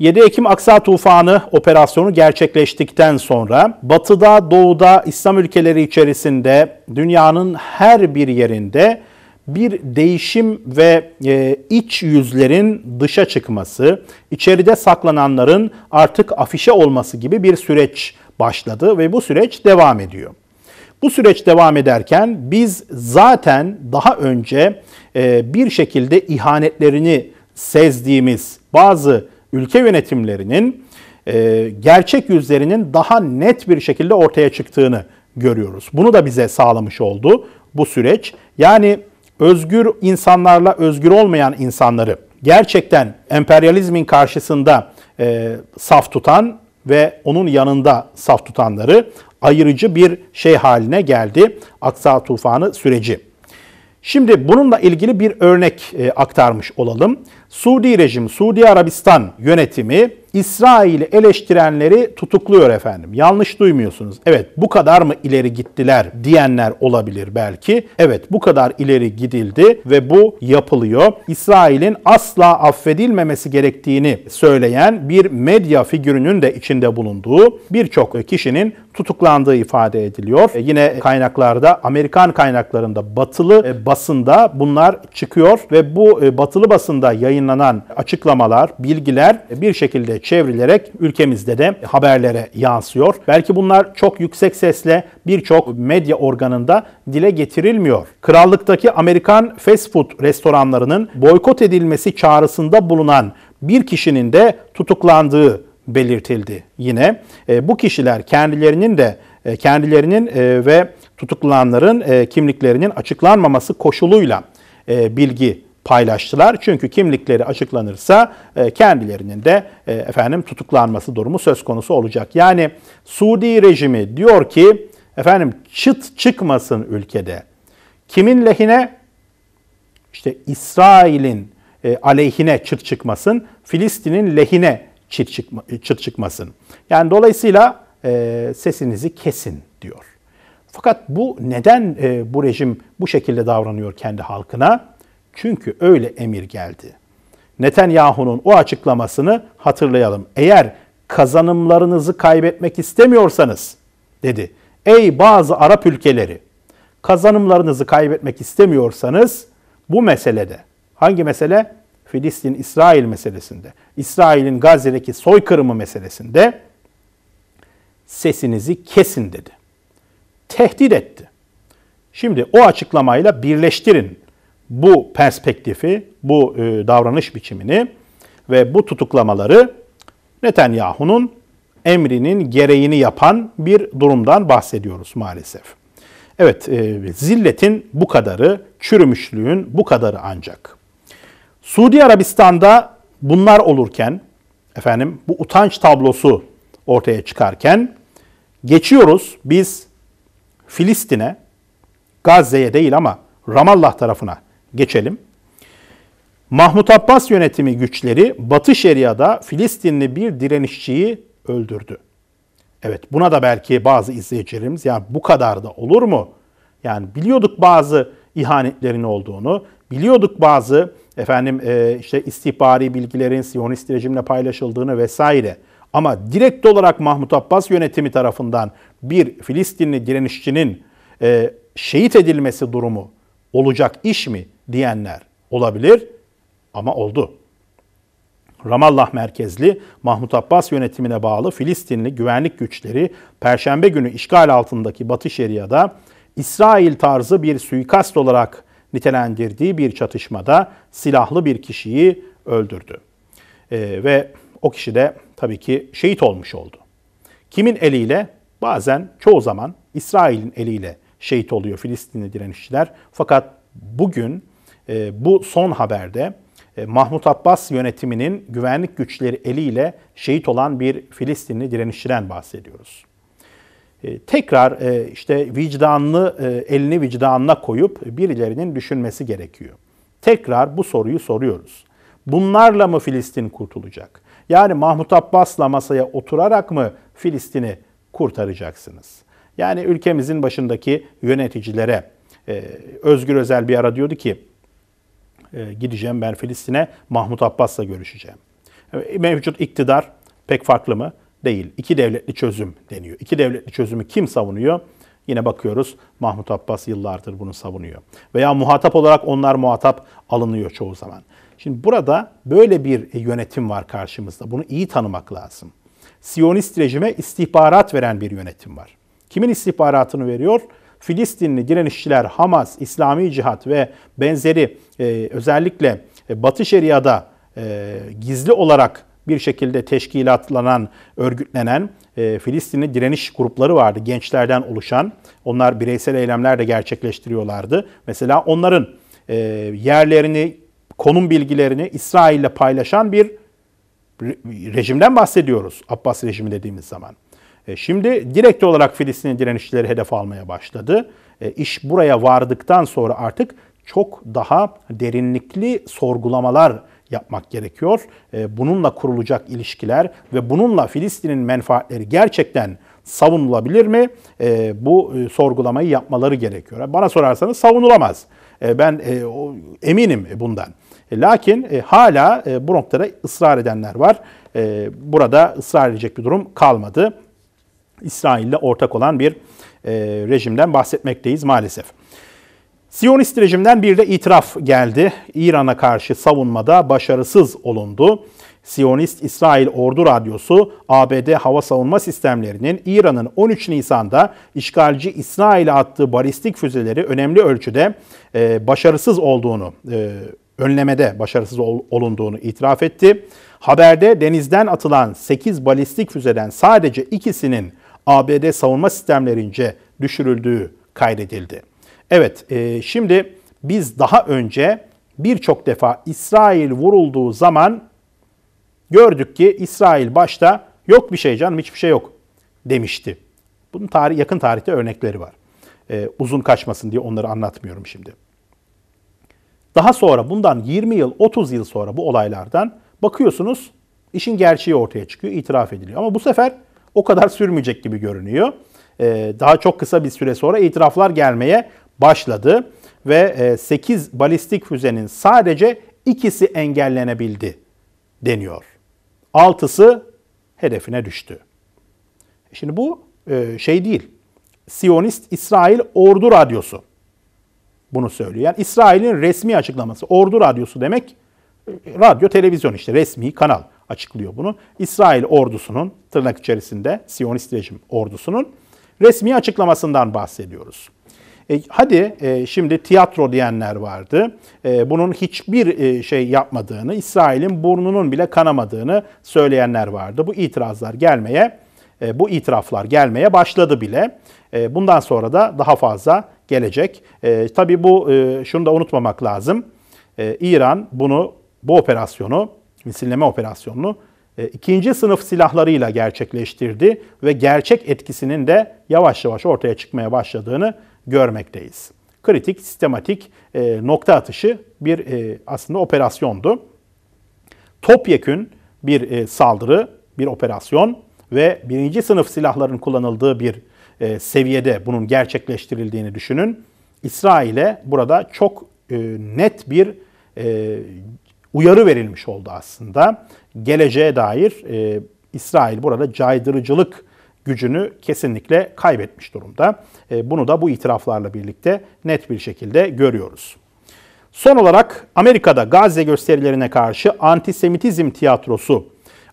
7 Ekim Aksa Tufanı operasyonu gerçekleştikten sonra batıda, doğuda, İslam ülkeleri içerisinde dünyanın her bir yerinde bir değişim ve e, iç yüzlerin dışa çıkması, içeride saklananların artık afişe olması gibi bir süreç başladı ve bu süreç devam ediyor. Bu süreç devam ederken biz zaten daha önce e, bir şekilde ihanetlerini sezdiğimiz bazı ülke yönetimlerinin e, gerçek yüzlerinin daha net bir şekilde ortaya çıktığını görüyoruz. Bunu da bize sağlamış oldu bu süreç. Yani özgür insanlarla özgür olmayan insanları gerçekten emperyalizmin karşısında e, saf tutan ve onun yanında saf tutanları ayırıcı bir şey haline geldi Aksa Tufanı süreci. Şimdi bununla ilgili bir örnek e, aktarmış olalım. Suudi rejim, Suudi Arabistan yönetimi İsrail'i eleştirenleri tutukluyor efendim. Yanlış duymuyorsunuz. Evet bu kadar mı ileri gittiler diyenler olabilir belki. Evet bu kadar ileri gidildi ve bu yapılıyor. İsrail'in asla affedilmemesi gerektiğini söyleyen bir medya figürünün de içinde bulunduğu birçok kişinin tutuklandığı ifade ediliyor. E yine kaynaklarda, Amerikan kaynaklarında batılı e, basında bunlar çıkıyor ve bu e, batılı basında yayın yayınlanan açıklamalar, bilgiler bir şekilde çevrilerek ülkemizde de haberlere yansıyor. Belki bunlar çok yüksek sesle birçok medya organında dile getirilmiyor. Krallıktaki Amerikan fast food restoranlarının boykot edilmesi çağrısında bulunan bir kişinin de tutuklandığı belirtildi. Yine e, bu kişiler kendilerinin de e, kendilerinin e, ve tutuklananların e, kimliklerinin açıklanmaması koşuluyla e, bilgi paylaştılar. Çünkü kimlikleri açıklanırsa e, kendilerinin de e, efendim tutuklanması durumu söz konusu olacak. Yani Suudi rejimi diyor ki efendim çıt çıkmasın ülkede. Kimin lehine? İşte İsrail'in e, aleyhine çıt çıkmasın, Filistin'in lehine çıt, çıkma, çıt çıkmasın. Yani dolayısıyla sesinizi kesin diyor. Fakat bu neden bu rejim bu şekilde davranıyor kendi halkına? Çünkü öyle emir geldi. Netanyahu'nun o açıklamasını hatırlayalım. Eğer kazanımlarınızı kaybetmek istemiyorsanız dedi. Ey bazı Arap ülkeleri kazanımlarınızı kaybetmek istemiyorsanız bu meselede hangi mesele? Filistin-İsrail meselesinde, İsrail'in Gazze'deki soykırımı meselesinde sesinizi kesin dedi. Tehdit etti. Şimdi o açıklamayla birleştirin bu perspektifi, bu e, davranış biçimini ve bu tutuklamaları Netanyahu'nun emrinin gereğini yapan bir durumdan bahsediyoruz maalesef. Evet, e, zilletin bu kadarı, çürümüşlüğün bu kadarı ancak. Suudi Arabistan'da bunlar olurken, efendim bu utanç tablosu ortaya çıkarken geçiyoruz biz Filistin'e, Gazze'ye değil ama Ramallah tarafına geçelim. Mahmut Abbas yönetimi güçleri Batı Şeria'da Filistinli bir direnişçiyi öldürdü. Evet buna da belki bazı izleyicilerimiz yani bu kadar da olur mu? Yani biliyorduk bazı ihanetlerin olduğunu, biliyorduk bazı efendim e, işte istihbari bilgilerin Siyonist rejimle paylaşıldığını vesaire. Ama direkt olarak Mahmut Abbas yönetimi tarafından bir Filistinli direnişçinin e, şehit edilmesi durumu olacak iş mi? diyenler olabilir ama oldu. Ramallah merkezli Mahmut Abbas yönetimine bağlı Filistinli güvenlik güçleri Perşembe günü işgal altındaki Batı Şeria'da İsrail tarzı bir suikast olarak nitelendirdiği bir çatışmada silahlı bir kişiyi öldürdü. Ee, ve o kişi de tabii ki şehit olmuş oldu. Kimin eliyle? Bazen çoğu zaman İsrail'in eliyle şehit oluyor Filistinli direnişçiler. Fakat bugün ee, bu son haberde e, Mahmut Abbas yönetiminin güvenlik güçleri eliyle şehit olan bir Filistinli direnişçiden bahsediyoruz. Ee, tekrar e, işte vicdanlı e, elini vicdanına koyup birilerinin düşünmesi gerekiyor. Tekrar bu soruyu soruyoruz. Bunlarla mı Filistin kurtulacak? Yani Mahmut Abbas'la masaya oturarak mı Filistin'i kurtaracaksınız? Yani ülkemizin başındaki yöneticilere Özgür Özel bir ara diyordu ki e, gideceğim ben Filistin'e Mahmut Abbas'la görüşeceğim. E, mevcut iktidar pek farklı mı? Değil. İki devletli çözüm deniyor. İki devletli çözümü kim savunuyor? Yine bakıyoruz Mahmut Abbas yıllardır bunu savunuyor. Veya muhatap olarak onlar muhatap alınıyor çoğu zaman. Şimdi burada böyle bir yönetim var karşımızda. Bunu iyi tanımak lazım. Siyonist rejime istihbarat veren bir yönetim var. Kimin istihbaratını veriyor? Filistinli direnişçiler Hamas, İslami Cihat ve benzeri e, özellikle e, Batı Şeria'da e, gizli olarak bir şekilde teşkilatlanan, örgütlenen e, Filistinli direniş grupları vardı. Gençlerden oluşan. Onlar bireysel eylemler de gerçekleştiriyorlardı. Mesela onların e, yerlerini, konum bilgilerini İsrail ile paylaşan bir rejimden bahsediyoruz. Abbas rejimi dediğimiz zaman. E, şimdi direkt olarak Filistin direnişçileri hedef almaya başladı. E, iş buraya vardıktan sonra artık çok daha derinlikli sorgulamalar yapmak gerekiyor. E, bununla kurulacak ilişkiler ve bununla Filistin'in menfaatleri gerçekten savunulabilir mi? Bu sorgulamayı yapmaları gerekiyor. Bana sorarsanız savunulamaz. Ben eminim bundan. Lakin hala bu noktada ısrar edenler var. Burada ısrar edecek bir durum kalmadı. İsrail'le ortak olan bir e, rejimden bahsetmekteyiz maalesef. Siyonist rejimden bir de itiraf geldi. İran'a karşı savunmada başarısız olundu. Siyonist İsrail Ordu Radyosu, ABD hava savunma sistemlerinin İran'ın 13 Nisan'da işgalci İsrail'e attığı balistik füzeleri önemli ölçüde e, başarısız olduğunu, e, önlemede başarısız ol, olunduğunu itiraf etti. Haberde denizden atılan 8 balistik füzeden sadece ikisinin ABD savunma sistemlerince düşürüldüğü kaydedildi. Evet, e, şimdi biz daha önce birçok defa İsrail vurulduğu zaman gördük ki İsrail başta yok bir şey canım hiçbir şey yok demişti. Bunun tarih, yakın tarihte örnekleri var. E, uzun kaçmasın diye onları anlatmıyorum şimdi. Daha sonra bundan 20 yıl 30 yıl sonra bu olaylardan bakıyorsunuz işin gerçeği ortaya çıkıyor, itiraf ediliyor. Ama bu sefer o kadar sürmeyecek gibi görünüyor. Ee, daha çok kısa bir süre sonra itiraflar gelmeye başladı ve e, 8 balistik füzenin sadece ikisi engellenebildi deniyor. Altısı hedefine düştü. Şimdi bu e, şey değil. Siyonist İsrail Ordu Radyosu bunu söylüyor. Yani İsrail'in resmi açıklaması. Ordu Radyosu demek e, radyo televizyon işte resmi kanal açıklıyor bunu. İsrail ordusunun tırnak içerisinde Siyonist rejim ordusunun resmi açıklamasından bahsediyoruz. E, hadi e, şimdi tiyatro diyenler vardı. E, bunun hiçbir e, şey yapmadığını, İsrail'in burnunun bile kanamadığını söyleyenler vardı. Bu itirazlar gelmeye, e, bu itiraflar gelmeye başladı bile. E, bundan sonra da daha fazla gelecek. E, tabii bu e, şunu da unutmamak lazım. E, İran bunu bu operasyonu misilleme operasyonunu e, ikinci sınıf silahlarıyla gerçekleştirdi ve gerçek etkisinin de yavaş yavaş ortaya çıkmaya başladığını görmekteyiz. Kritik, sistematik e, nokta atışı bir e, aslında operasyondu. Topyekün bir e, saldırı, bir operasyon ve birinci sınıf silahların kullanıldığı bir e, seviyede bunun gerçekleştirildiğini düşünün. İsrail'e burada çok e, net bir e, uyarı verilmiş oldu aslında. Geleceğe dair e, İsrail burada caydırıcılık gücünü kesinlikle kaybetmiş durumda. E, bunu da bu itiraflarla birlikte net bir şekilde görüyoruz. Son olarak Amerika'da Gazze gösterilerine karşı antisemitizm tiyatrosu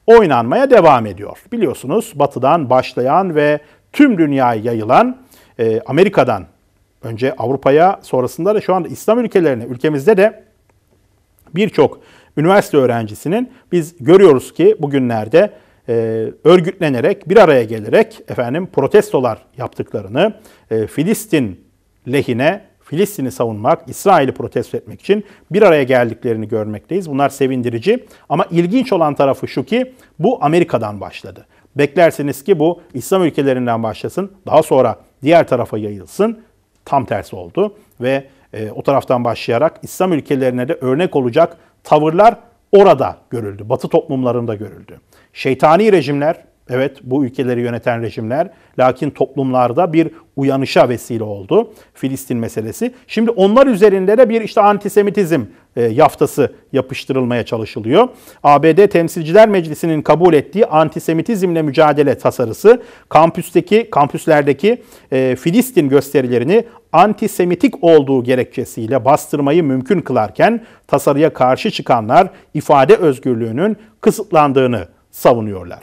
oynanmaya devam ediyor. Biliyorsunuz batıdan başlayan ve tüm dünyaya yayılan e, Amerika'dan önce Avrupa'ya sonrasında da şu anda İslam ülkelerine ülkemizde de birçok üniversite öğrencisinin biz görüyoruz ki bugünlerde e, örgütlenerek, bir araya gelerek efendim protestolar yaptıklarını, e, Filistin lehine Filistin'i savunmak, İsrail'i protesto etmek için bir araya geldiklerini görmekteyiz. Bunlar sevindirici ama ilginç olan tarafı şu ki bu Amerika'dan başladı. Beklersiniz ki bu İslam ülkelerinden başlasın, daha sonra diğer tarafa yayılsın. Tam tersi oldu ve e, o taraftan başlayarak İslam ülkelerine de örnek olacak tavırlar orada görüldü. Batı toplumlarında görüldü. Şeytani rejimler, evet bu ülkeleri yöneten rejimler lakin toplumlarda bir uyanışa vesile oldu Filistin meselesi. Şimdi onlar üzerinde de bir işte antisemitizm, e, yaftası yapıştırılmaya çalışılıyor. ABD Temsilciler Meclisi'nin kabul ettiği antisemitizmle mücadele tasarısı kampüsteki kampüslerdeki e, Filistin gösterilerini antisemitik olduğu gerekçesiyle bastırmayı mümkün kılarken tasarıya karşı çıkanlar ifade özgürlüğünün kısıtlandığını savunuyorlar.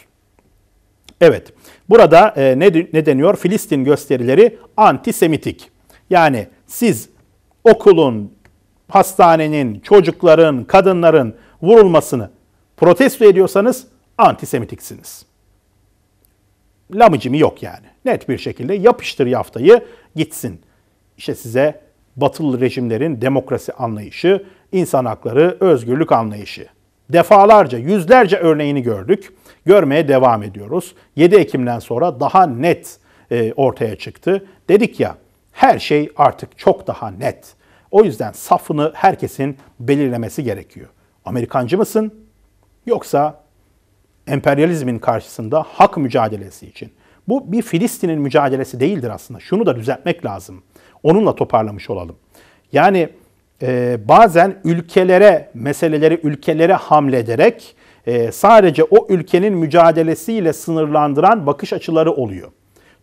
Evet, burada e, ne, ne deniyor? Filistin gösterileri antisemitik. Yani siz okulun, hastanenin, çocukların, kadınların vurulmasını protesto ediyorsanız antisemitiksiniz. Lamıcımı yok yani. Net bir şekilde yapıştır yaftayı gitsin. İşte size batılı rejimlerin demokrasi anlayışı, insan hakları, özgürlük anlayışı. Defalarca, yüzlerce örneğini gördük. Görmeye devam ediyoruz. 7 Ekim'den sonra daha net e, ortaya çıktı. Dedik ya her şey artık çok daha net. O yüzden safını herkesin belirlemesi gerekiyor. Amerikancı mısın yoksa emperyalizmin karşısında hak mücadelesi için. Bu bir Filistin'in mücadelesi değildir aslında. Şunu da düzeltmek lazım. Onunla toparlamış olalım. Yani e, bazen ülkelere, meseleleri ülkelere hamlederek e, sadece o ülkenin mücadelesiyle sınırlandıran bakış açıları oluyor.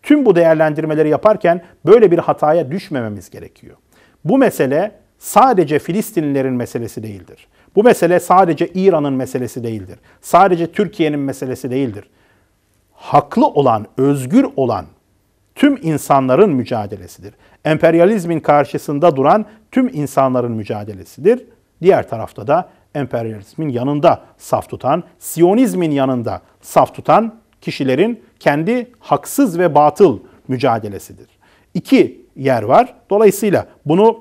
Tüm bu değerlendirmeleri yaparken böyle bir hataya düşmememiz gerekiyor. Bu mesele sadece Filistinlilerin meselesi değildir. Bu mesele sadece İran'ın meselesi değildir. Sadece Türkiye'nin meselesi değildir. Haklı olan, özgür olan tüm insanların mücadelesidir. Emperyalizmin karşısında duran tüm insanların mücadelesidir. Diğer tarafta da emperyalizmin yanında saf tutan, Siyonizmin yanında saf tutan kişilerin kendi haksız ve batıl mücadelesidir. İki yer var. Dolayısıyla bunu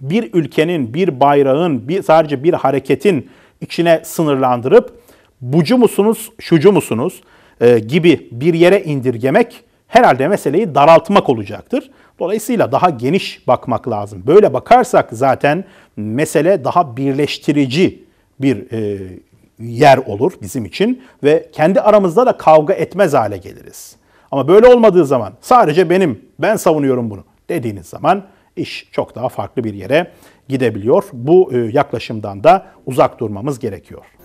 bir ülkenin, bir bayrağın, bir, sadece bir hareketin içine sınırlandırıp bucu musunuz, şucu musunuz e, gibi bir yere indirgemek herhalde meseleyi daraltmak olacaktır. Dolayısıyla daha geniş bakmak lazım. Böyle bakarsak zaten mesele daha birleştirici bir e, yer olur bizim için ve kendi aramızda da kavga etmez hale geliriz. Ama böyle olmadığı zaman sadece benim, ben savunuyorum bunu dediğiniz zaman iş çok daha farklı bir yere gidebiliyor. Bu e, yaklaşımdan da uzak durmamız gerekiyor.